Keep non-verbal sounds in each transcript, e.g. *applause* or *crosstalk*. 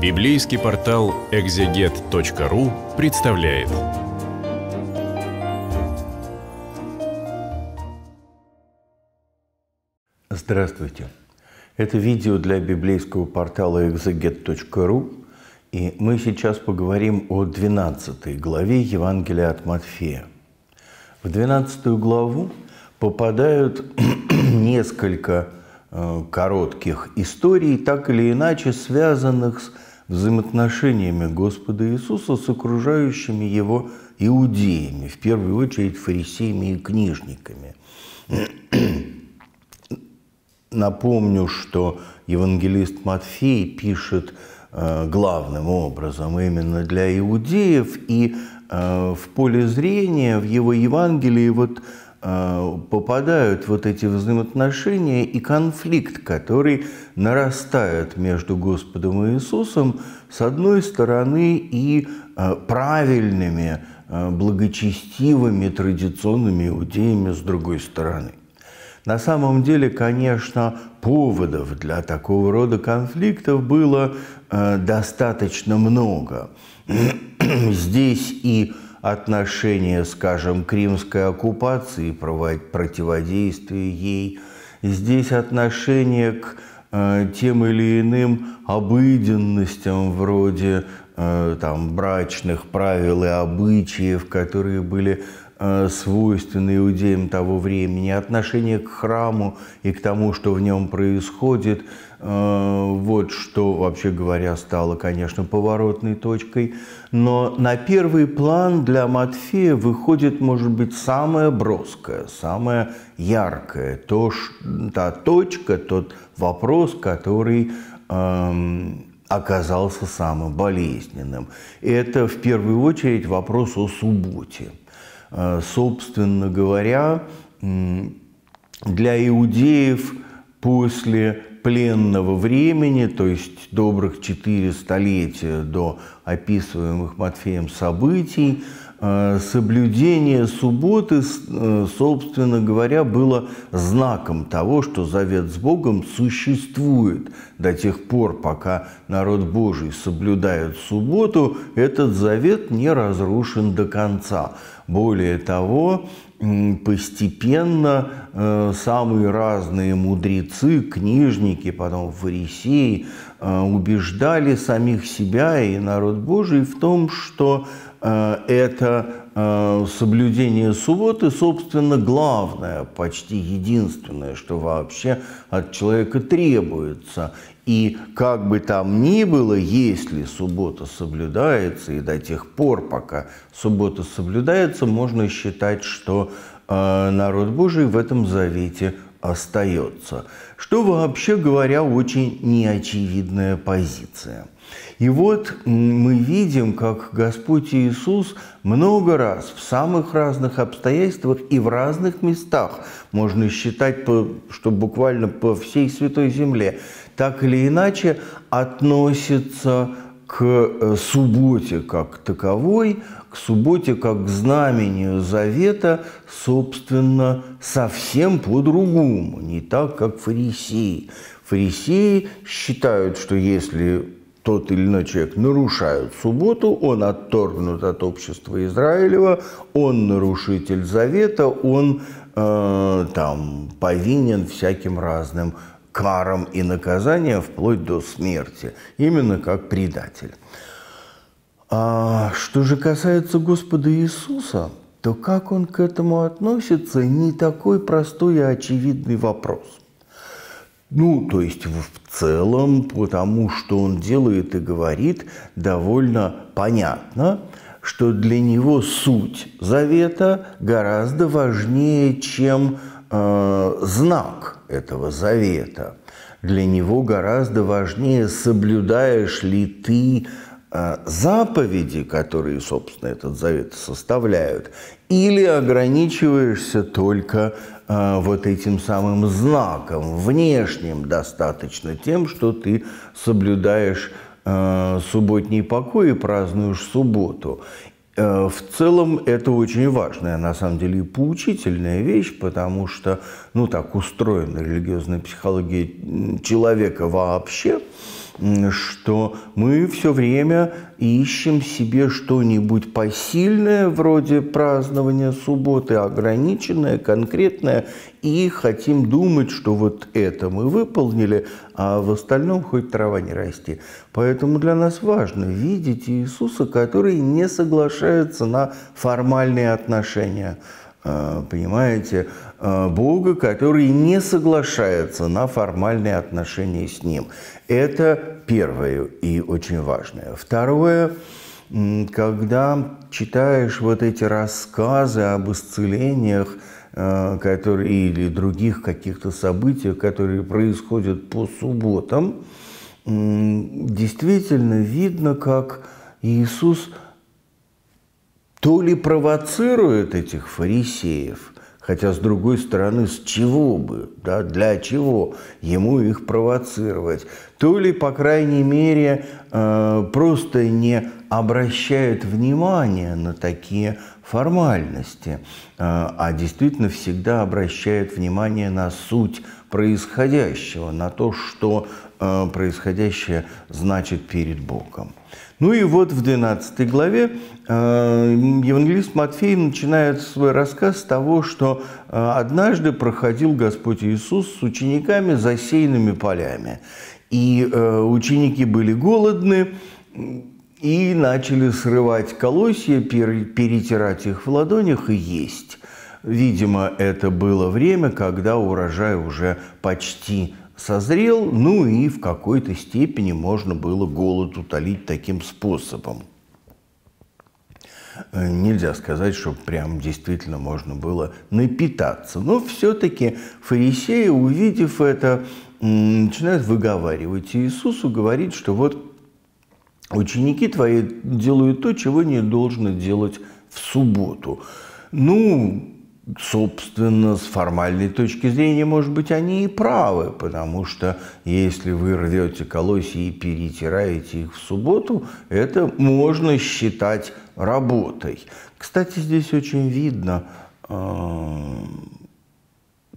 Библейский портал экзегет.ру представляет. Здравствуйте. Это видео для библейского портала экзегет.ру, и мы сейчас поговорим о 12 главе Евангелия от Матфея. В 12 главу попадают *clears throat* несколько э, коротких историй, так или иначе связанных с взаимоотношениями Господа Иисуса с окружающими его иудеями, в первую очередь фарисеями и книжниками. *clears throat* Напомню, что евангелист Матфей пишет э, главным образом именно для иудеев, и э, в поле зрения в его Евангелии вот Э, попадают вот эти взаимоотношения и конфликт, который нарастает между Господом и Иисусом, с одной стороны, и э, правильными, э, благочестивыми традиционными иудеями, с другой стороны. На самом деле, конечно, поводов для такого рода конфликтов было достаточно много. *clears throat* Здесь и отношение, скажем, к римской оккупации, противодействие ей. Здесь отношение к э, тем или иным обыденностям вроде э, там брачных правил и обычаев, которые были Э, свойственное иудеям того времени, отношение к храму и к тому, что в нем происходит, э, вот что, вообще говоря, стало, конечно, поворотной точкой. Но на первый план для Матфея выходит, может быть, самое броское, самое яркое, то, та точка, тот вопрос, который эм, оказался самым болезненным. И это в первую очередь вопрос о субботе – Э, собственно говоря, для иудеев после пленного времени, то есть добрых четыре столетия до описываемых Матфеем событий, Э, соблюдение субботы, э, собственно говоря, было знаком того, что завет с Богом существует до тех пор, пока народ Божий соблюдает субботу, этот завет не разрушен до конца. Более того, постепенно э, самые разные мудрецы, книжники, потом фарисеи убеждали самих себя и народ Божий в том, что Э, это э, соблюдение субботы, собственно, главное, почти единственное, что вообще от человека требуется. И как бы там ни было, если суббота соблюдается, и до тех пор, пока суббота соблюдается, можно считать, что э, народ Божий в этом завете остается. Что вообще говоря, очень неочевидная позиция – и вот мы видим, как Господь Иисус много раз в самых разных обстоятельствах и в разных местах, можно считать, что буквально по всей Святой Земле, так или иначе относится к э, субботе как таковой, к субботе как к знамению завета, собственно, совсем по-другому, не так, как фарисеи. Фарисеи считают, что если тот или иной человек нарушают субботу, он отторгнут от общества Израилева, он нарушитель завета, он э, там повинен всяким разным карам и наказаниям вплоть до смерти, именно как предатель. А что же касается Господа Иисуса, то как он к этому относится, не такой простой и очевидный вопрос – ну, то есть в целом, потому что он делает и говорит, довольно понятно, что для него суть завета гораздо важнее, чем э, знак этого завета. Для него гораздо важнее, соблюдаешь ли ты а, заповеди, которые, собственно, этот завет составляют, или ограничиваешься только а, вот этим самым знаком, внешним достаточно тем, что ты соблюдаешь а, субботний покой и празднуешь субботу. Э, в целом это очень важная, на самом деле, и поучительная вещь, потому что, ну, так устроена религиозная психология человека вообще – что мы все время ищем себе что-нибудь посильное, вроде празднования субботы, ограниченное, конкретное, и хотим думать, что вот это мы выполнили, а в остальном хоть трава не расти. Поэтому для нас важно видеть Иисуса, который не соглашается на формальные отношения а, понимаете, а, Бога, который не соглашается на формальные отношения с Ним. Это первое и очень важное. Второе, когда читаешь вот эти рассказы об исцелениях, э, которые, или других каких-то событиях, которые происходят по субботам, действительно видно, как Иисус то ли провоцирует этих фарисеев, Хотя, с другой стороны, с чего бы, да, для чего ему их провоцировать? То ли, по крайней мере, э, просто не обращают внимания на такие формальности, э, а действительно всегда обращают внимание на суть происходящего, на то, что э, происходящее значит перед Богом. Ну и вот в 12 главе Э, евангелист Матфей начинает свой рассказ с того, что э, однажды проходил Господь Иисус с учениками засеянными полями. И э, ученики были голодны, и начали срывать колосья, перетирать их в ладонях и есть. Видимо, это было время, когда урожай уже почти созрел, ну и в какой-то степени можно было голод утолить таким способом. Э, нельзя сказать, что прям действительно можно было напитаться. Но все-таки фарисеи, увидев это, начинают выговаривать Иисусу, говорить, что вот ученики твои делают то, чего не должно делать в субботу. Ну, собственно, с формальной точки зрения, может быть, они и правы, потому что если вы рвете колосья и перетираете их в субботу, это можно считать работой. Кстати, здесь очень видно, э,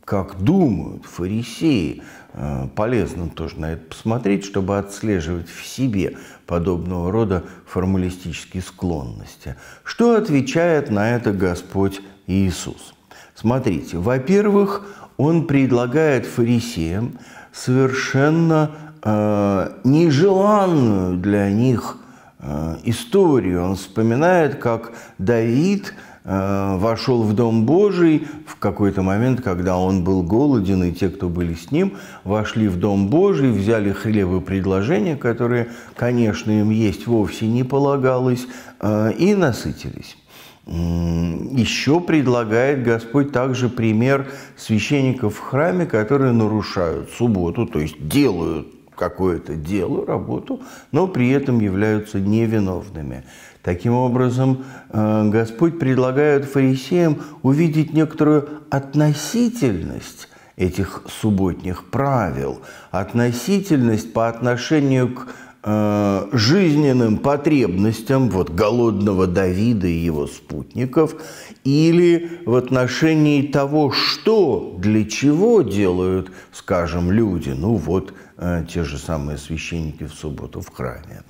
как думают фарисеи. Э, полезно тоже на это посмотреть, чтобы отслеживать в себе подобного рода формалистические склонности. Что отвечает на это Господь Иисус. Смотрите, во-первых, он предлагает фарисеям совершенно э, нежеланную для них э, историю. Он вспоминает, как Давид э, вошел в Дом Божий в какой-то момент, когда он был голоден, и те, кто были с ним, вошли в Дом Божий, взяли хлеб и предложения, которые, конечно, им есть вовсе не полагалось, э, и насытились. Еще предлагает Господь также пример священников в храме, которые нарушают субботу, то есть делают какое-то дело, работу, но при этом являются невиновными. Таким образом, э, Господь предлагает фарисеям увидеть некоторую относительность этих субботних правил, относительность по отношению к Э, жизненным потребностям вот, голодного Давида и его спутников, или в отношении того, что для чего делают, скажем, люди, ну вот э, те же самые священники в субботу в храме.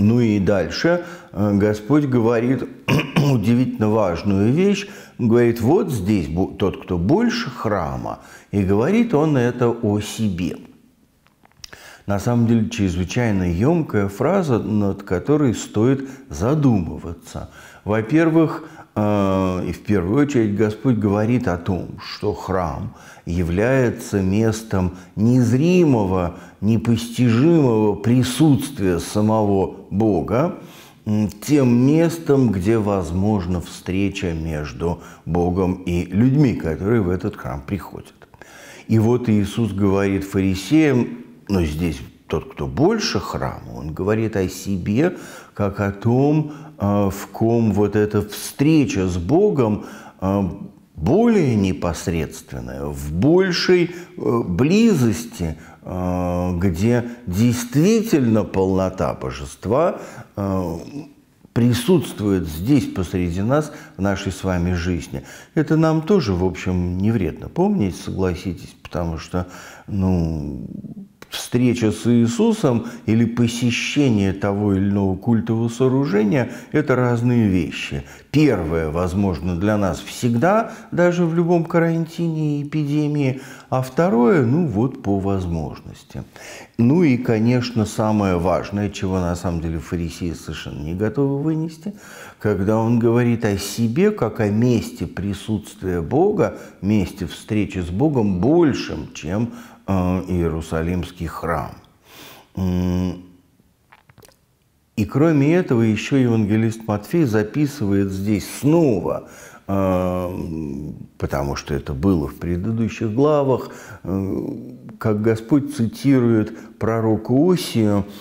Ну и дальше э, Господь говорит *clears throat* удивительно важную вещь. говорит, вот здесь тот, кто больше храма, и говорит он это о себе. На самом деле чрезвычайно емкая фраза, над которой стоит задумываться. Во-первых, э, и в первую очередь Господь говорит о том, что храм является местом незримого, непостижимого присутствия самого Бога, тем местом, где возможна встреча между Богом и людьми, которые в этот храм приходят. И вот Иисус говорит фарисеям, но здесь тот, кто больше храма, он говорит о себе, как о том, э, в ком вот эта встреча с Богом э, более непосредственная, в большей э, близости, где действительно полнота божества присутствует здесь посреди нас в нашей с вами жизни. Это нам тоже, в общем, не вредно помнить, согласитесь, потому что, ну, встреча с Иисусом или посещение того или иного культового сооружения – это разные вещи. Первое, возможно, для нас всегда, даже в любом карантине и эпидемии, а второе, ну вот, по возможности. Ну и, конечно, самое важное, чего на самом деле фарисеи совершенно не готовы вынести, когда он говорит о себе как о месте присутствия Бога, месте встречи с Богом большим, чем Э, Иерусалимский храм. И кроме этого еще евангелист Матфей записывает здесь снова, э, потому что это было в предыдущих главах, э, как Господь цитирует пророка Осию –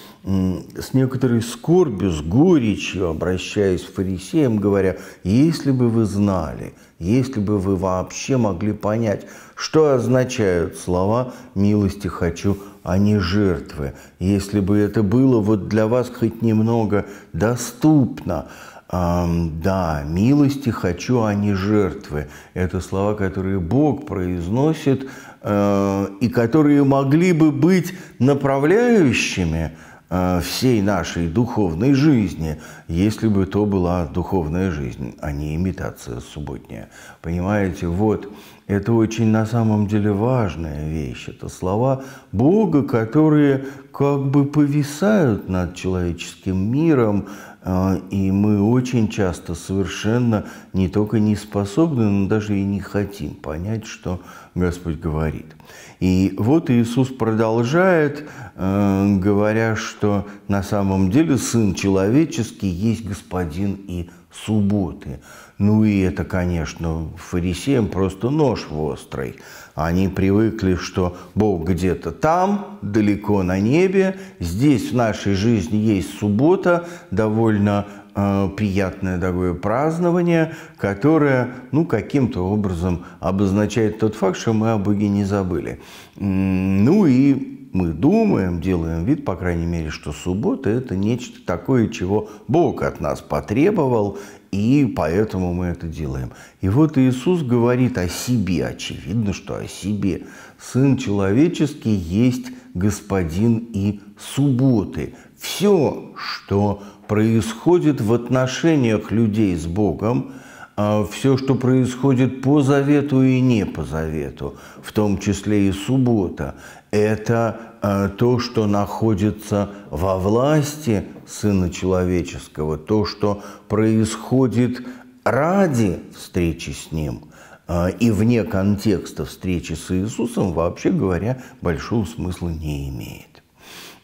с некоторой скорбью, с горечью обращаясь к фарисеям, говоря, если бы вы знали, если бы вы вообще могли понять, что означают слова «милости хочу», а не жертвы, если бы это было вот для вас хоть немного доступно, да, милости хочу, а не жертвы. Это слова, которые Бог произносит э, и которые могли бы быть направляющими Э, всей нашей духовной жизни, если бы то была духовная жизнь, а не имитация субботняя. Понимаете, вот это очень на самом деле важная вещь. Это слова Бога, которые как бы повисают над человеческим миром, а, и мы очень часто совершенно не только не способны, но даже и не хотим понять, что Господь говорит. И вот Иисус продолжает, э, говоря, что на самом деле Сын Человеческий есть Господин и субботы. Ну и это, конечно, фарисеям просто нож в острый. Они привыкли, что Бог где-то там, далеко на небе. Здесь в нашей жизни есть суббота, довольно э, приятное такое празднование, которое, ну, каким-то образом обозначает тот факт, что мы о Боге не забыли. Ну и мы думаем, делаем вид, по крайней мере, что суббота – это нечто такое, чего Бог от нас потребовал, и поэтому мы это делаем. И вот Иисус говорит о себе, очевидно, что о себе. Сын человеческий есть господин и субботы. Все, что происходит в отношениях людей с Богом – а все, что происходит по завету и не по завету, в том числе и суббота, это а, то, что находится во власти Сына Человеческого, то, что происходит ради встречи с Ним а, и вне контекста встречи с Иисусом, вообще говоря, большого смысла не имеет.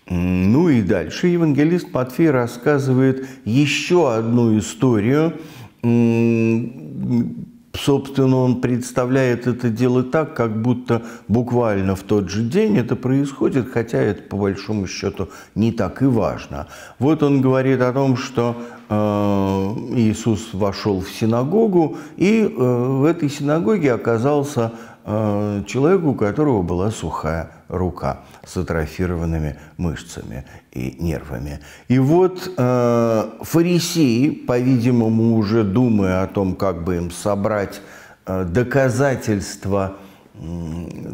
Ну и дальше евангелист Матфей рассказывает еще одну историю, собственно, он представляет это дело так, как будто буквально в тот же день это происходит, хотя это, по большому счету, не так и важно. Вот он говорит о том, что э, Иисус вошел в синагогу, и э, в этой синагоге оказался э, человек, у которого была сухая рука с атрофированными мышцами и нервами. И вот э, фарисеи, по-видимому, уже думая о том, как бы им собрать э, доказательства э,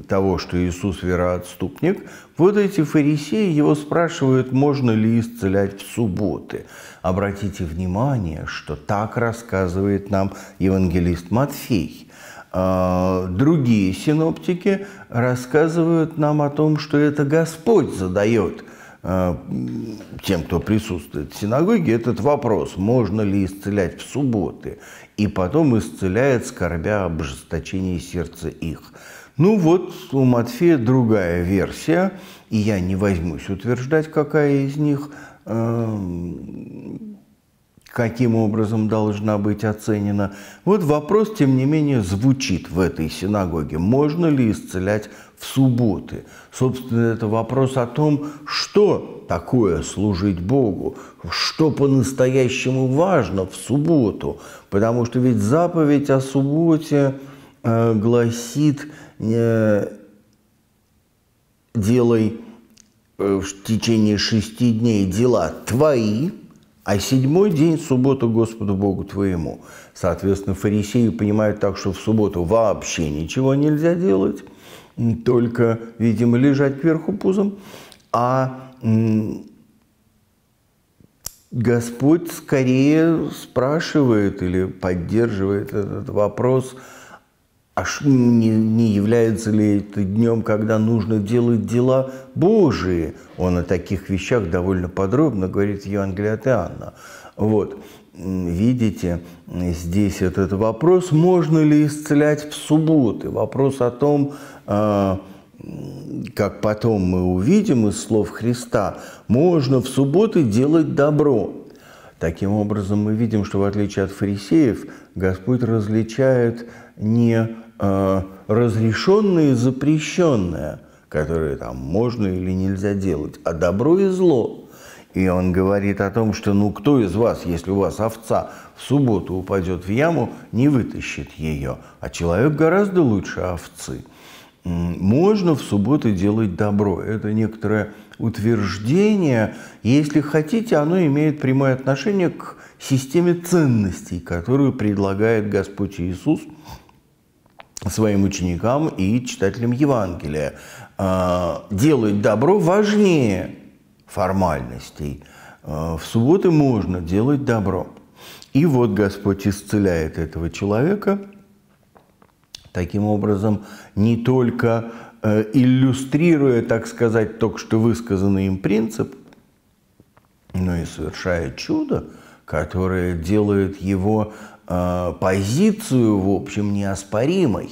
того, что Иисус вероотступник, вот эти фарисеи его спрашивают, можно ли исцелять в субботы. Обратите внимание, что так рассказывает нам евангелист Матфей – а, другие синоптики рассказывают нам о том, что это Господь задает а, тем, кто присутствует в синагоге, этот вопрос, можно ли исцелять в субботы, и потом исцеляет, скорбя об ожесточении сердца их. Ну вот у Матфея другая версия, и я не возьмусь утверждать, какая из них а, каким образом должна быть оценена. Вот вопрос, тем не менее, звучит в этой синагоге. Можно ли исцелять в субботы? Собственно, это вопрос о том, что такое служить Богу, что по-настоящему важно в субботу, потому что ведь заповедь о субботе э, гласит э, «делай э, в течение шести дней дела твои, а седьмой день – суббота Господу Богу твоему. Соответственно, фарисеи понимают так, что в субботу вообще ничего нельзя делать, только, видимо, лежать кверху пузом. А Господь скорее спрашивает или поддерживает этот вопрос – а не, не является ли это днем, когда нужно делать дела Божии? Он о таких вещах довольно подробно говорит Евангелие от Иоанна. Вот. Видите, здесь этот вопрос, можно ли исцелять в субботы. Вопрос о том, а, как потом мы увидим из слов Христа, можно в субботы делать добро. Таким образом, мы видим, что в отличие от фарисеев, Господь различает не э, разрешенное и запрещенное, которое там можно или нельзя делать, а добро и зло. И он говорит о том, что ну кто из вас, если у вас овца в субботу упадет в яму, не вытащит ее, а человек гораздо лучше овцы. Можно в субботу делать добро. Это некоторое утверждение. Если хотите, оно имеет прямое отношение к системе ценностей, которую предлагает Господь Иисус – своим ученикам и читателям Евангелия. А, делать добро важнее формальностей. А, в субботы можно делать добро. И вот Господь исцеляет этого человека, таким образом не только э, иллюстрируя, так сказать, только что высказанный им принцип, но и совершая чудо, которое делает его Э, позицию, в общем, неоспоримой.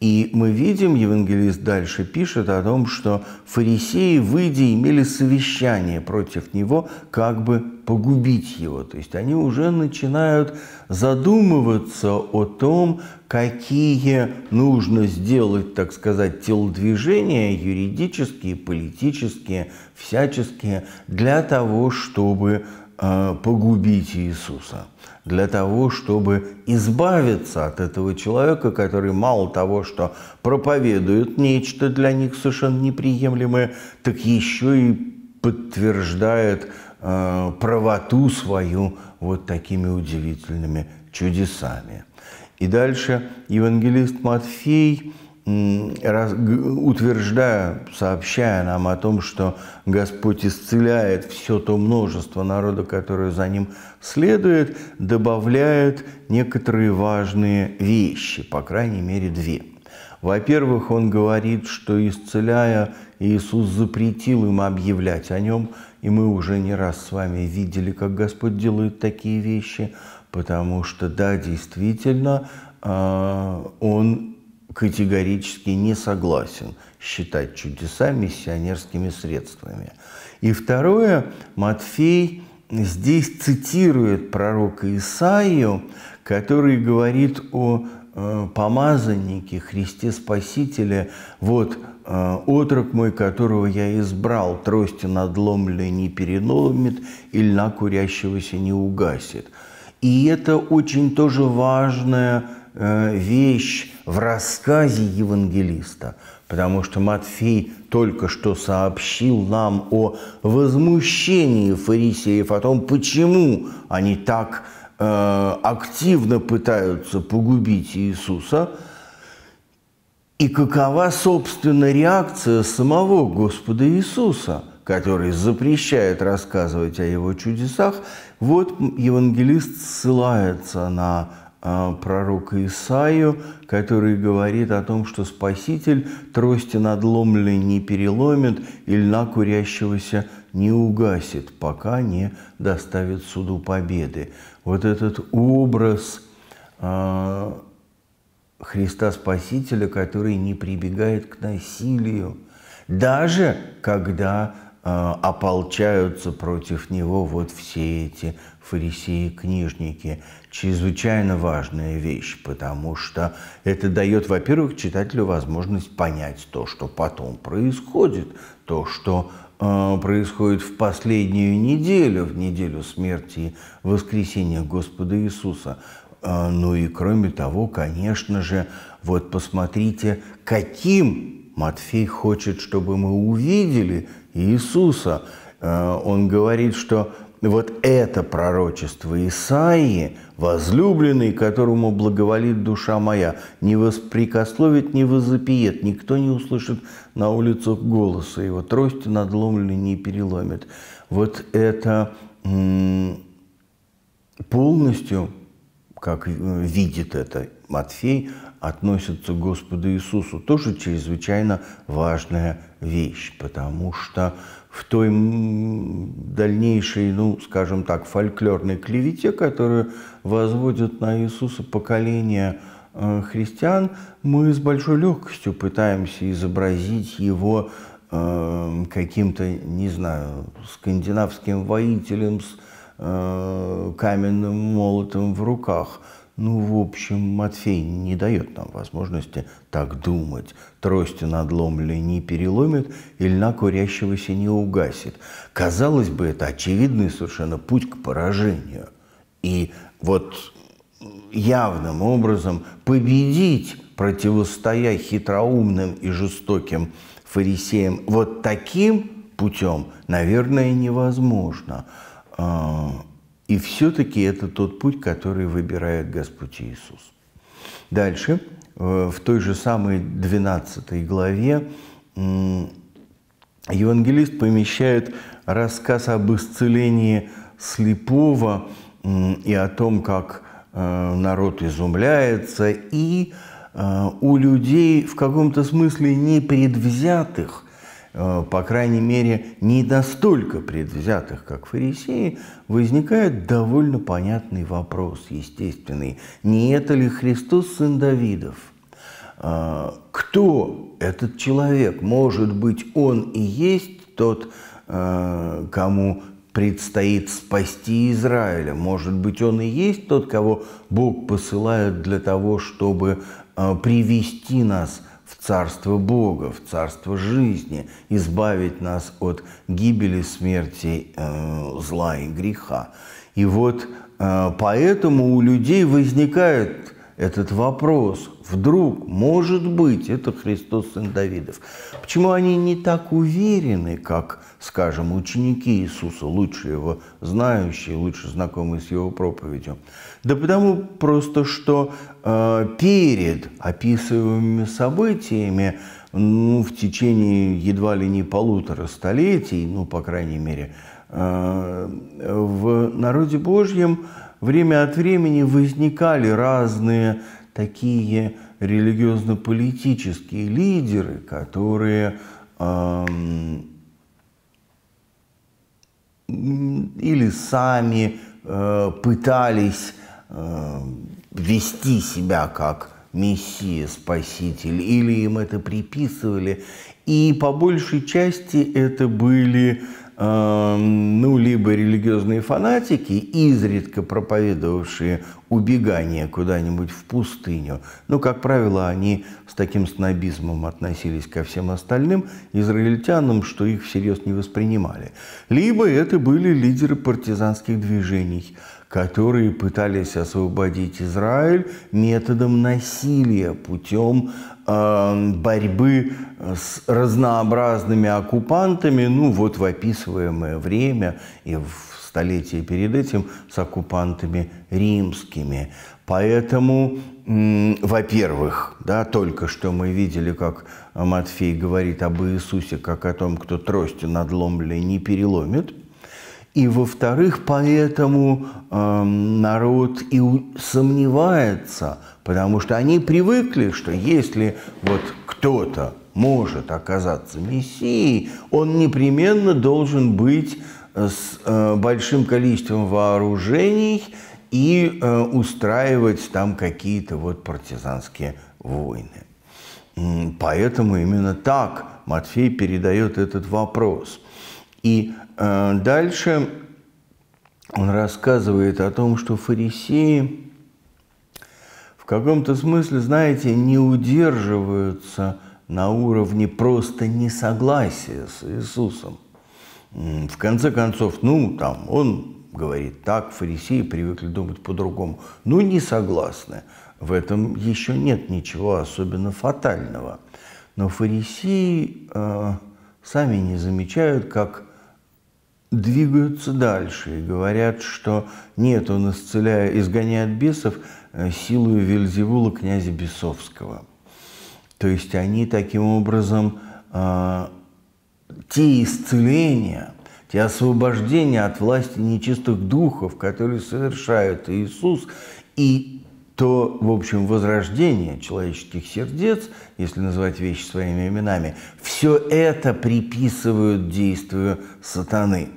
И мы видим, евангелист дальше пишет о том, что фарисеи, выйдя, имели совещание против него, как бы погубить его. То есть они уже начинают задумываться о том, какие нужно сделать, так сказать, телодвижения юридические, политические, всяческие, для того, чтобы Э, погубить Иисуса, для того, чтобы избавиться от этого человека, который мало того, что проповедует нечто для них совершенно неприемлемое, так еще и подтверждает э, правоту свою вот такими удивительными чудесами. И дальше евангелист Матфей – утверждая, сообщая нам о том, что Господь исцеляет все то множество народа, которое за ним следует, добавляет некоторые важные вещи, по крайней мере две. Во-первых, он говорит, что исцеляя, Иисус запретил им объявлять о нем, и мы уже не раз с вами видели, как Господь делает такие вещи, потому что, да, действительно, а, он категорически не согласен считать чудеса миссионерскими средствами. И второе, Матфей здесь цитирует пророка Исаию, который говорит о э, помазаннике, Христе Спасителе, вот э, отрок мой, которого я избрал, трости надломленной не переломит, и льна курящегося не угасит. И это очень тоже важная э, вещь, в рассказе евангелиста, потому что Матфей только что сообщил нам о возмущении фарисеев, о том, почему они так э, активно пытаются погубить Иисуса, и какова, собственно, реакция самого Господа Иисуса, который запрещает рассказывать о его чудесах, вот евангелист ссылается на а, пророка Исаию, который говорит о том, что Спаситель трости надломленной не переломит, или на курящегося не угасит, пока не доставит суду победы. Вот этот образ а, Христа Спасителя, который не прибегает к насилию, даже когда а, ополчаются против него вот все эти фарисеи, книжники. Чрезвычайно важная вещь, потому что это дает, во-первых, читателю возможность понять то, что потом происходит, то, что э, происходит в последнюю неделю, в неделю смерти и воскресения Господа Иисуса. Э, ну и кроме того, конечно же, вот посмотрите, каким Матфей хочет, чтобы мы увидели Иисуса. Э, он говорит, что вот это пророчество Исаии, возлюбленный, которому благоволит душа моя, не воспрекословит, не возопиет, никто не услышит на улицах голоса его, трость надломленной не переломит. Вот это полностью, как видит это Матфей, относится к Господу Иисусу. Тоже чрезвычайно важная вещь, потому что в той дальнейшей, ну, скажем так, фольклорной клевете, которую возводят на Иисуса поколение э, христиан, мы с большой легкостью пытаемся изобразить его э, каким-то, не знаю, скандинавским воителем с э, каменным молотом в руках – ну, в общем, Матфей не дает нам возможности так думать. Трости надломленной не переломит, и на курящегося не угасит. Казалось бы, это очевидный совершенно путь к поражению. И вот явным образом победить, противостоя хитроумным и жестоким фарисеям, вот таким путем, наверное, невозможно. А, и все-таки это тот путь, который выбирает Господь Иисус. Дальше, э, в той же самой 12 главе, евангелист помещает рассказ об исцелении слепого и о том, как э, народ изумляется, и э, у людей в каком-то смысле непредвзятых Э, по крайней мере, не настолько предвзятых, как фарисеи, возникает довольно понятный вопрос, естественный. Не это ли Христос, сын Давидов? Э, кто этот человек? Может быть, он и есть тот, э, кому предстоит спасти Израиля. Может быть, он и есть тот, кого Бог посылает для того, чтобы привести нас Царство Бога, в Царство жизни, избавить нас от гибели, смерти, э, зла и греха. И вот э, поэтому у людей возникает этот вопрос. Вдруг, может быть, это Христос сын Давидов. Почему они не так уверены, как, скажем, ученики Иисуса, лучше его знающие, лучше знакомые с его проповедью? Да потому просто, что э, перед описываемыми событиями ну, в течение едва ли не полутора столетий, ну, по крайней мере, э, в народе Божьем – время от времени возникали разные такие религиозно-политические лидеры, которые эм, или сами э, пытались э, вести себя как Мессия, Спаситель, или им это приписывали. И по большей части это были Эм, ну, либо религиозные фанатики, изредка проповедовавшие убегание куда-нибудь в пустыню. Ну, как правило, они с таким снобизмом относились ко всем остальным израильтянам, что их всерьез не воспринимали. Либо это были лидеры партизанских движений – которые пытались освободить Израиль методом насилия, путем э, борьбы э, с разнообразными оккупантами, ну вот в описываемое время и в столетие перед этим с оккупантами римскими. Поэтому, во-первых, да, только что мы видели, как Матфей говорит об Иисусе, как о том, кто тростью надломлен не переломит – и, во-вторых, поэтому э, народ и сомневается, потому что они привыкли, что если вот кто-то может оказаться мессией, он непременно должен быть э, с э, большим количеством вооружений и э, устраивать там какие-то вот партизанские войны. Поэтому именно так Матфей передает этот вопрос. И а, дальше он рассказывает о том, что фарисеи в каком-то смысле, знаете, не удерживаются на уровне просто несогласия с Иисусом. В конце концов, ну, там, он говорит так, фарисеи привыкли думать по-другому. Ну, не согласны. В этом еще нет ничего особенно фатального. Но фарисеи э, сами не замечают, как двигаются дальше и говорят, что нет, он исцеляя, изгоняет бесов э, силой Вельзевула князя Бесовского. То есть они таким образом а, те исцеления, те освобождения от власти нечистых духов, которые совершают Иисус, и то, в общем, возрождение человеческих сердец, если называть вещи своими именами, все это приписывают действию сатаны,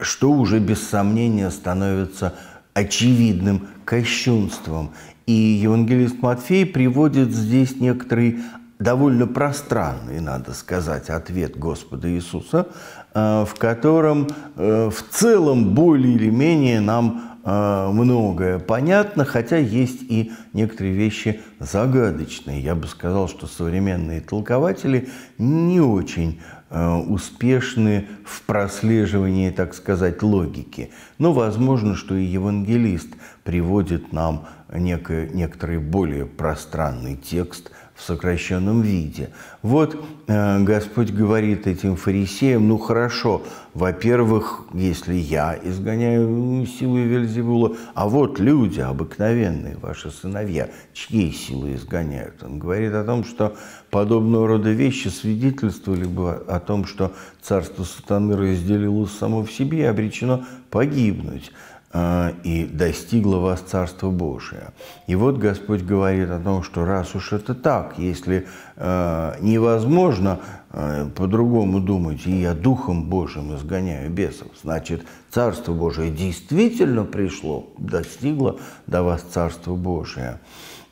что уже без сомнения становится очевидным кощунством. И евангелист Матфей приводит здесь некоторый довольно пространный, надо сказать, ответ Господа Иисуса, э, в котором э, в целом более или менее нам а, многое понятно, хотя есть и некоторые вещи загадочные. Я бы сказал, что современные толкователи не очень э, успешны в прослеживании, так сказать, логики. Но возможно, что и евангелист приводит нам некое, некоторый более пространный текст – в сокращенном виде. Вот э, Господь говорит этим фарисеям, ну хорошо, во-первых, если я изгоняю силы Вельзевула, а вот люди обыкновенные, ваши сыновья, чьи силы изгоняют? Он говорит о том, что подобного рода вещи свидетельствовали бы о том, что царство сатаны разделилось само в себе и обречено погибнуть. А, и достигло вас Царство Божие. И вот Господь говорит о том, что раз уж это так, если а, невозможно а, по-другому думать, и я Духом Божьим изгоняю бесов, значит, Царство Божие действительно пришло, достигло до вас Царство Божие.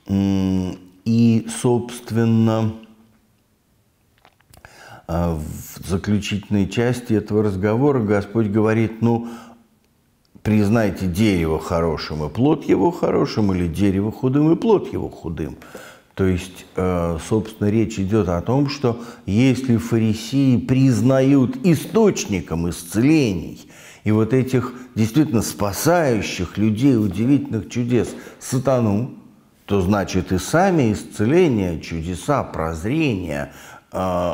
И, собственно, в заключительной части этого разговора Господь говорит, ну, признайте дерево хорошим и плод его хорошим, или дерево худым и плод его худым. То есть, э, собственно, речь идет о том, что если фарисеи признают источником исцелений и вот этих действительно спасающих людей удивительных чудес сатану, то значит и сами исцеления, чудеса, прозрения, э,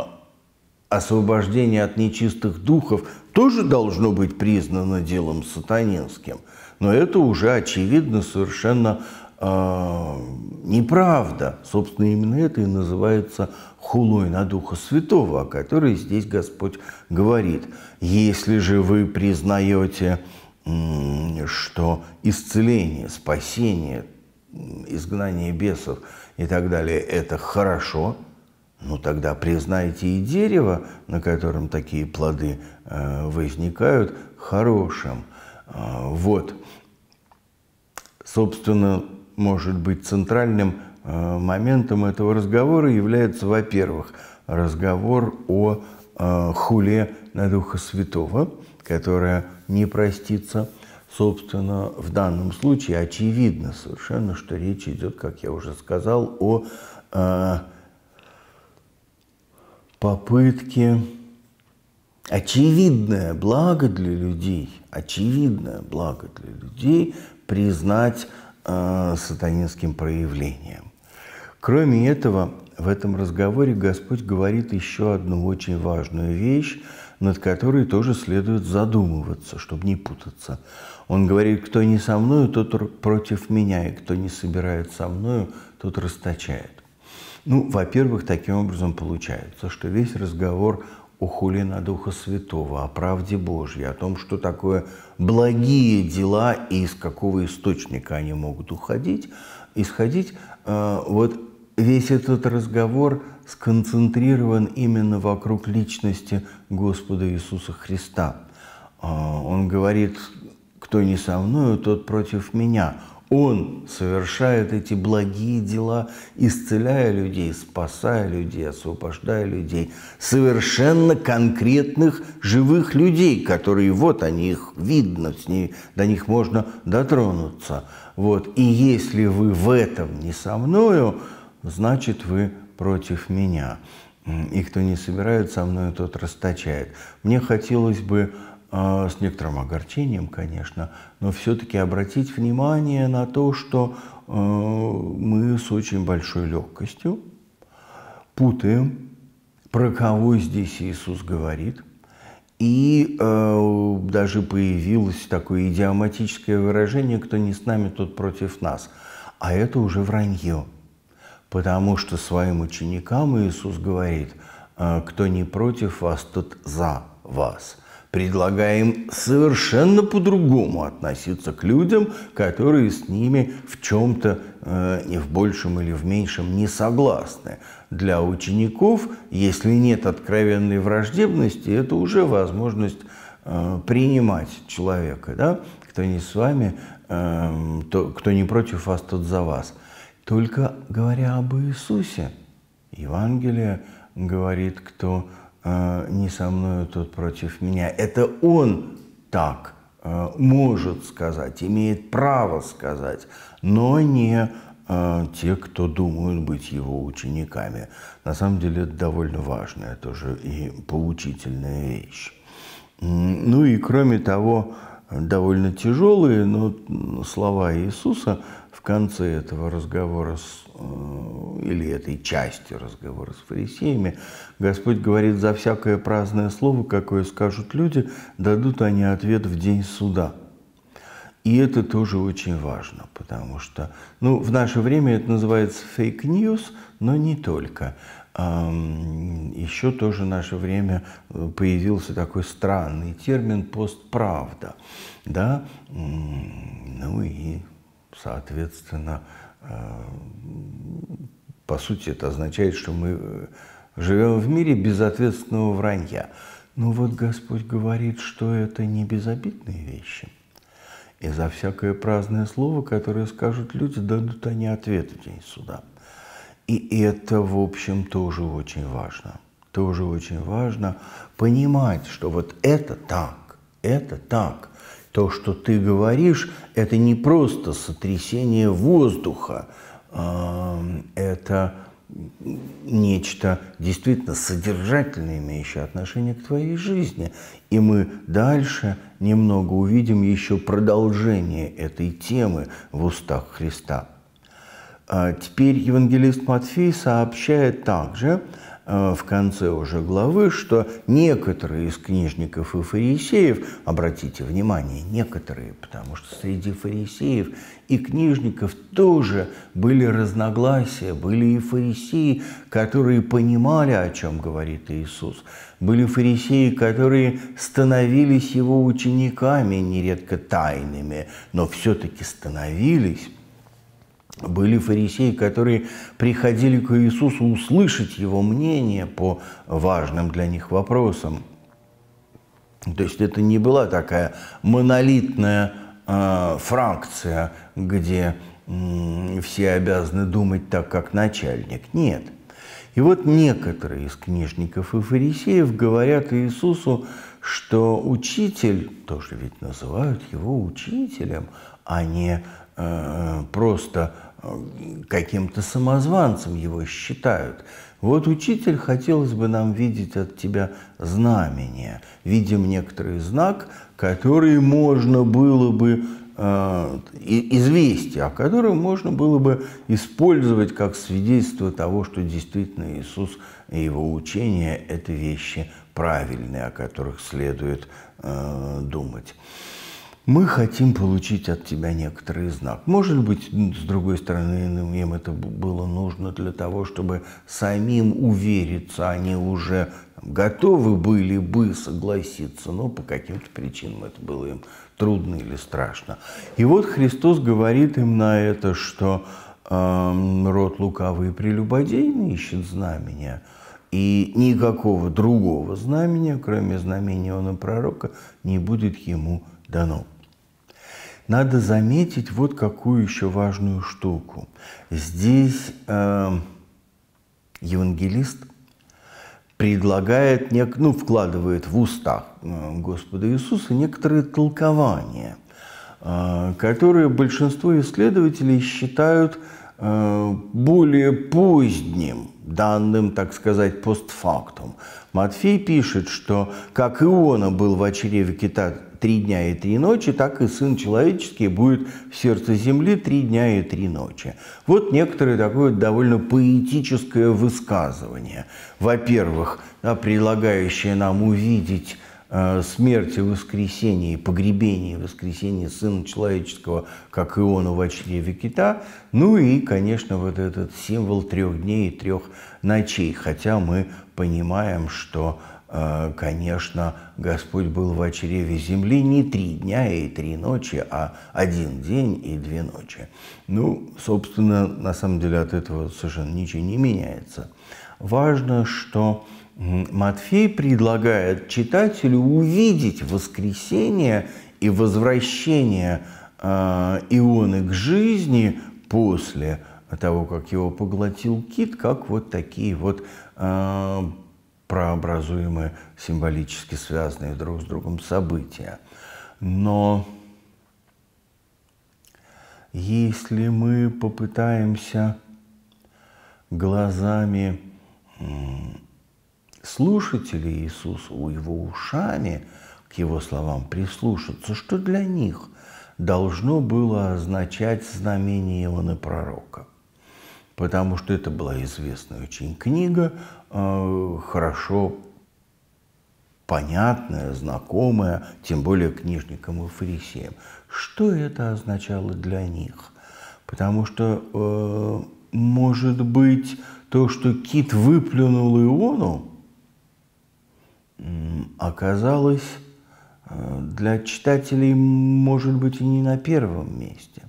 освобождение от нечистых духов – тоже должно быть признано делом сатанинским. Но это уже очевидно совершенно э, неправда. Собственно, именно это и называется хулой на Духа Святого, о которой здесь Господь говорит. Если же вы признаете, что исцеление, спасение, изгнание бесов и так далее – это хорошо – ну тогда признайте и дерево, на котором такие плоды э, возникают, хорошим. Э, вот, собственно, может быть центральным э, моментом этого разговора является, во-первых, разговор о э, хуле на Духа Святого, которая не простится. Собственно, в данном случае очевидно совершенно, что речь идет, как я уже сказал, о э, попытки очевидное благо для людей, очевидное благо для людей признать э, сатанинским проявлением. Кроме этого, в этом разговоре Господь говорит еще одну очень важную вещь, над которой тоже следует задумываться, чтобы не путаться. Он говорит, кто не со мною, тот против меня, и кто не собирает со мною, тот расточает. Ну, во-первых, таким образом получается, что весь разговор о хуле на Духа Святого, о правде Божьей, о том, что такое благие дела и из какого источника они могут уходить, исходить, э, вот весь этот разговор сконцентрирован именно вокруг личности Господа Иисуса Христа. Э, он говорит, кто не со мною, тот против меня. Он совершает эти благие дела, исцеляя людей, спасая людей, освобождая людей, совершенно конкретных живых людей, которые вот они их видно, с ней, до них можно дотронуться. Вот. И если вы в этом не со мною, значит вы против меня. И кто не собирает со мной, тот расточает. Мне хотелось бы а, с некоторым огорчением, конечно, но все-таки обратить внимание на то, что э, мы с очень большой легкостью путаем, про кого здесь Иисус говорит. И э, даже появилось такое идиоматическое выражение «кто не с нами, тот против нас». А это уже вранье, потому что своим ученикам Иисус говорит «Э, «кто не против вас, тот за вас» предлагаем совершенно по-другому относиться к людям, которые с ними в чем-то, э, не в большем или в меньшем, не согласны. Для учеников, если нет откровенной враждебности, это уже возможность э, принимать человека. Да? Кто не с вами, э, то, кто не против вас, тот за вас. Только говоря об Иисусе, Евангелие говорит, кто а, не со мною тот против меня. Это он так а, может сказать, имеет право сказать, но не а, те, кто думают быть его учениками. На самом деле это довольно важная тоже и поучительная вещь. Ну и кроме того, довольно тяжелые, но слова Иисуса – в конце этого разговора с, э, или этой части разговора с фарисеями Господь говорит, за всякое праздное слово, какое скажут люди, дадут они ответ в день суда. И это тоже очень важно, потому что ну, в наше время это называется фейк-ньюс, но не только. Еще тоже в наше время э, появился такой странный термин «постправда». Да? Ну и Соответственно, э, по сути, это означает, что мы э, живем в мире безответственного вранья. Но вот Господь говорит, что это не безобидные вещи. И за всякое праздное слово, которое скажут люди, дадут они ответ в день суда. И это, в общем, тоже очень важно. Тоже очень важно понимать, что вот это так, это так. То, что ты говоришь, это не просто сотрясение воздуха, а, это нечто действительно содержательное, имеющее отношение к твоей жизни. И мы дальше немного увидим еще продолжение этой темы в устах Христа. А, теперь евангелист Матфей сообщает также, Э, в конце уже главы, что некоторые из книжников и фарисеев, обратите внимание, некоторые, потому что среди фарисеев и книжников тоже были разногласия, были и фарисеи, которые понимали, о чем говорит Иисус, были фарисеи, которые становились его учениками, нередко тайными, но все-таки становились были фарисеи, которые приходили к Иисусу услышать его мнение по важным для них вопросам. То есть это не была такая монолитная э, фракция, где э, все обязаны думать так, как начальник. Нет. И вот некоторые из книжников и фарисеев говорят Иисусу, что учитель, тоже ведь называют его учителем, а не э, просто каким-то самозванцем его считают. Вот, учитель, хотелось бы нам видеть от тебя знамение. Видим некоторый знак, который можно было бы э, известие, о а котором можно было бы использовать как свидетельство того, что действительно Иисус и его учение – это вещи правильные, о которых следует э, думать мы хотим получить от тебя некоторый знак. Может быть, с другой стороны, им это было нужно для того, чтобы самим увериться, они уже готовы были бы согласиться, но по каким-то причинам это было им трудно или страшно. И вот Христос говорит им на это, что э, род лукавый и прелюбодейный ищет знамения, и никакого другого знамения, кроме знамения он и пророка, не будет ему дано. Надо заметить вот какую еще важную штуку. Здесь э, евангелист предлагает, ну, вкладывает в уста э, Господа Иисуса некоторые толкования, э, которые большинство исследователей считают э, более поздним, данным, так сказать, постфактум. Матфей пишет, что как Иона был в очреве кита три дня и три ночи, так и Сын Человеческий будет в сердце земли три дня и три ночи. Вот некоторое такое довольно поэтическое высказывание. Во-первых, да, прилагающее нам увидеть э, смерть и воскресение, и погребение и воскресение Сына Человеческого, как Иона в чреве кита, ну и, конечно, вот этот символ трех дней и трех ночей, хотя мы понимаем, что а, конечно, Господь был в очреве земли не три дня и три ночи, а один день и две ночи. Ну, собственно, на самом деле от этого совершенно ничего не меняется. Важно, что Матфей предлагает читателю увидеть воскресение и возвращение а, Ионы к жизни после того, как его поглотил кит, как вот такие вот а, прообразуемые символически связанные друг с другом события. Но если мы попытаемся глазами слушателей Иисуса, у его ушами к его словам прислушаться, что для них должно было означать знамение Иоанна Пророка. Потому что это была известная очень книга, Э, хорошо понятное, знакомое, тем более книжникам и фарисеям. Что это означало для них? Потому что, э, может быть, то, что кит выплюнул Иону, оказалось э, для читателей, может быть, и не на первом месте,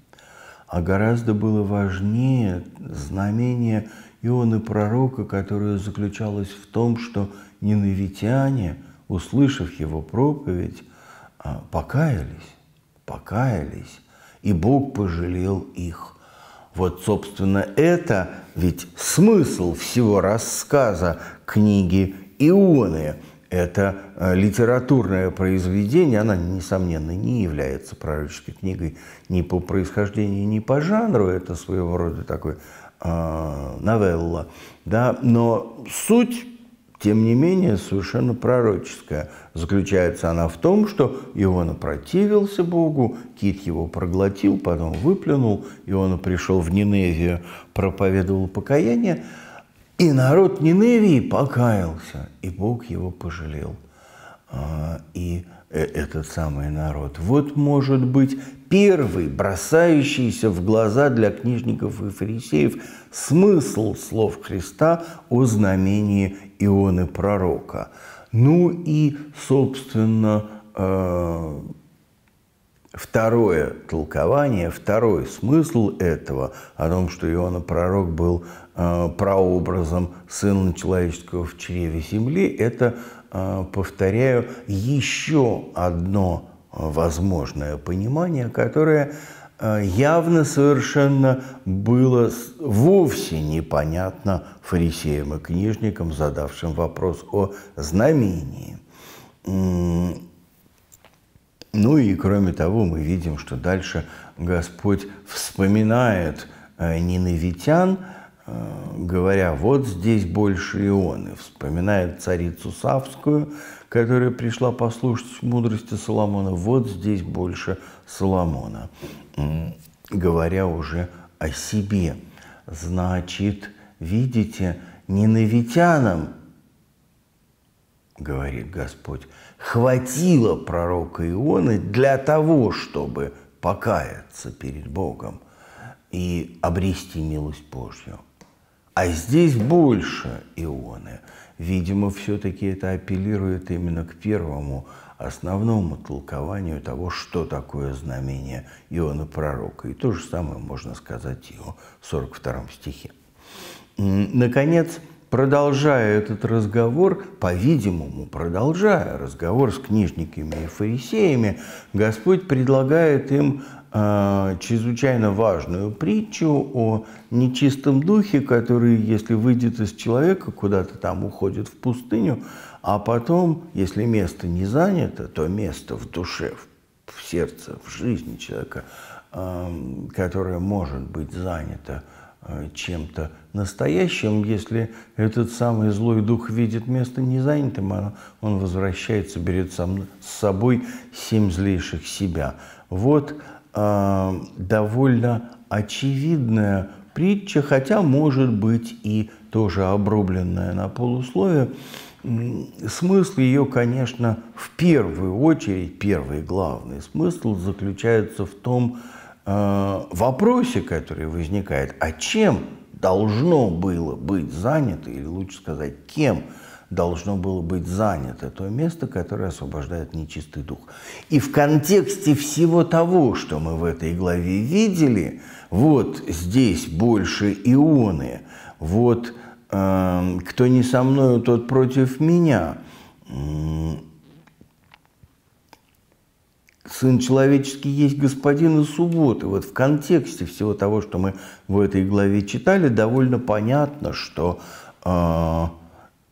а гораздо было важнее знамение Ионы Пророка, которая заключалась в том, что ниневитяне, услышав его проповедь, а, покаялись, покаялись, и Бог пожалел их. Вот, собственно, это ведь смысл всего рассказа книги Ионы. Это а, литературное произведение, она, несомненно, не является пророческой книгой ни по происхождению, ни по жанру. Это своего рода такой э, новелла. Да? Но суть, тем не менее, совершенно пророческая. Заключается она в том, что Иона противился Богу, кит его проглотил, потом выплюнул, Иона пришел в Ниневию, проповедовал покаяние, и народ Ниневии покаялся, и Бог его пожалел. А, и Э, этот самый народ. Вот, может быть, первый бросающийся в глаза для книжников и фарисеев смысл слов Христа о знамении Ионы Пророка. Ну и, собственно, э, второе толкование, второй смысл этого, о том, что Иоанн Пророк был э, прообразом Сына Человеческого в чреве земли, это Э, повторяю, еще одно э, возможное понимание, которое э, явно совершенно было вовсе непонятно фарисеям и книжникам, задавшим вопрос о знамении. Ну и кроме того, мы видим, что дальше Господь вспоминает ненавитян – Э, говоря, вот здесь больше ионы, вспоминает царицу Савскую, которая пришла послушать мудрости Соломона, вот здесь больше Соломона, говоря уже о себе. Значит, видите, ненавитянам, говорит Господь, хватило пророка Ионы для того, чтобы покаяться перед Богом и обрести милость Божью а здесь больше ионы. Видимо, все-таки это апеллирует именно к первому основному толкованию того, что такое знамение Иона Пророка. И то же самое можно сказать и о 42 стихе. Наконец, продолжая этот разговор, по-видимому, продолжая разговор с книжниками и фарисеями, Господь предлагает им Э, чрезвычайно важную притчу о нечистом духе, который, если выйдет из человека, куда-то там уходит в пустыню, а потом, если место не занято, то место в душе, в сердце, в жизни человека, эм, которое может быть занято э, чем-то настоящим, если этот самый злой дух видит место незанятым, он, а он возвращается, берет с собой семь злейших себя. Вот Э, довольно очевидная притча, хотя, может быть, и тоже обрубленная на полусловие. Смысл ее, конечно, в первую очередь, первый главный смысл заключается в том э, вопросе, который возникает, а чем должно было быть занято, или лучше сказать, кем – должно было быть занято, то место, которое освобождает нечистый дух. И в контексте всего того, что мы в этой главе видели, вот здесь больше ионы, вот э, кто не со мною, тот против меня. Сын человеческий есть господин и субботы. Вот в контексте всего того, что мы в этой главе читали, довольно понятно, что э,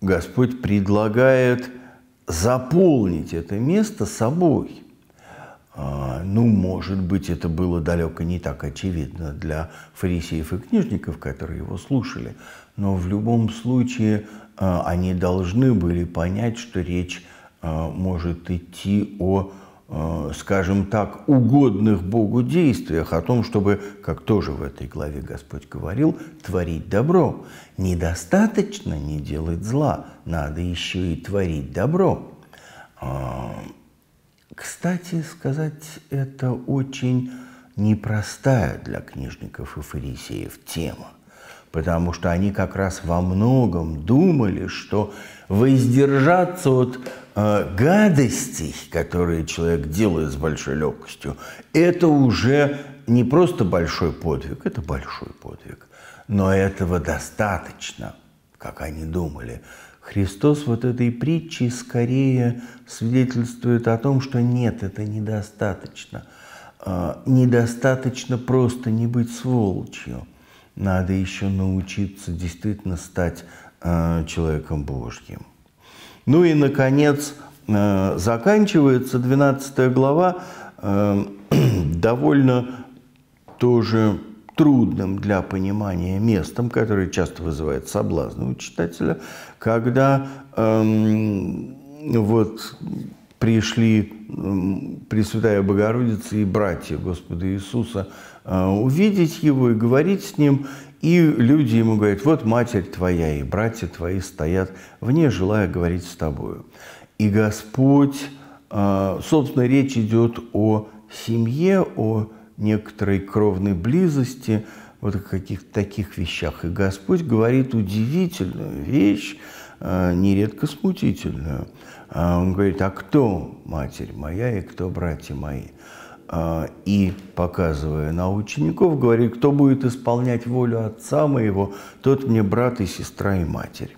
Господь предлагает заполнить это место собой. А, ну, может быть, это было далеко не так очевидно для фарисеев и книжников, которые его слушали, но в любом случае а, они должны были понять, что речь а, может идти о Э, скажем так, угодных Богу действиях, о том, чтобы, как тоже в этой главе Господь говорил, творить добро. Недостаточно не делать зла, надо еще и творить добро. А, кстати сказать, это очень непростая для книжников и фарисеев тема потому что они как раз во многом думали, что воздержаться от э, гадостей, которые человек делает с большой легкостью, это уже не просто большой подвиг, это большой подвиг. Но этого достаточно, как они думали. Христос вот этой притчей скорее свидетельствует о том, что нет, это недостаточно. Э, недостаточно просто не быть сволочью надо еще научиться действительно стать э, человеком Божьим. Ну и, наконец, э, заканчивается 12 глава э, *clears throat* довольно тоже трудным для понимания местом, которое часто вызывает соблазн у читателя, когда эм, вот пришли эм, Пресвятая Богородица и братья Господа Иисуса – Э, увидеть его и говорить с ним. И люди ему говорят, вот матерь твоя и братья твои стоят вне, желая говорить с тобою. И Господь, э, собственно, речь идет о семье, о некоторой кровной близости, вот о каких-то таких вещах. И Господь говорит удивительную вещь, э, нередко смутительную. Он говорит, а кто матерь моя и кто братья мои? А, и, показывая на учеников, говорит, кто будет исполнять волю Отца моего, тот мне брат и сестра и матерь.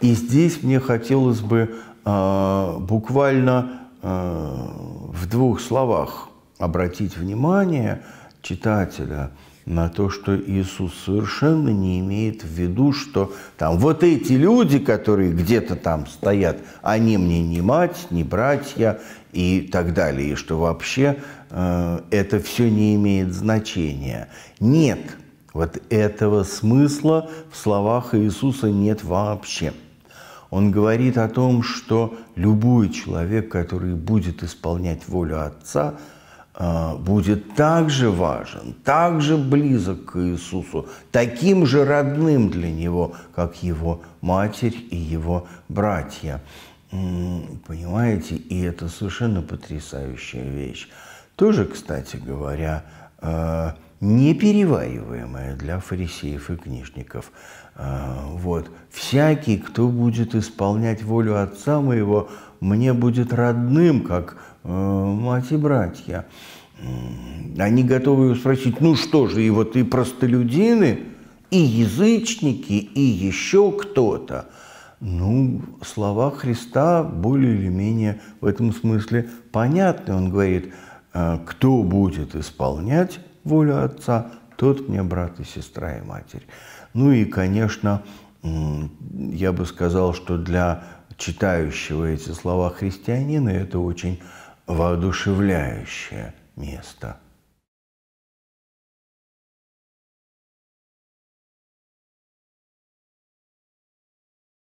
И здесь мне хотелось бы а, буквально а, в двух словах обратить внимание читателя на то, что Иисус совершенно не имеет в виду, что там вот эти люди, которые где-то там стоят, они мне не мать, не братья и так далее, и что вообще Э, это все не имеет значения. Нет вот этого смысла в словах Иисуса нет вообще. Он говорит о том, что любой человек, который будет исполнять волю Отца, э, будет также важен, также близок к Иисусу, таким же родным для него, как его матерь и его братья. Понимаете, и это совершенно потрясающая вещь тоже, кстати говоря, э, неперевариваемое для фарисеев и книжников. Э, вот. «Всякий, кто будет исполнять волю Отца моего, мне будет родным, как э, мать и братья». Они готовы его спросить, ну что же, и вот и простолюдины, и язычники, и еще кто-то. Ну, слова Христа более или менее в этом смысле понятны. Он говорит – Э, кто будет исполнять волю Отца, тот мне брат и сестра и матерь. Ну и, конечно, я бы сказал, что для читающего эти слова христианина это очень воодушевляющее место –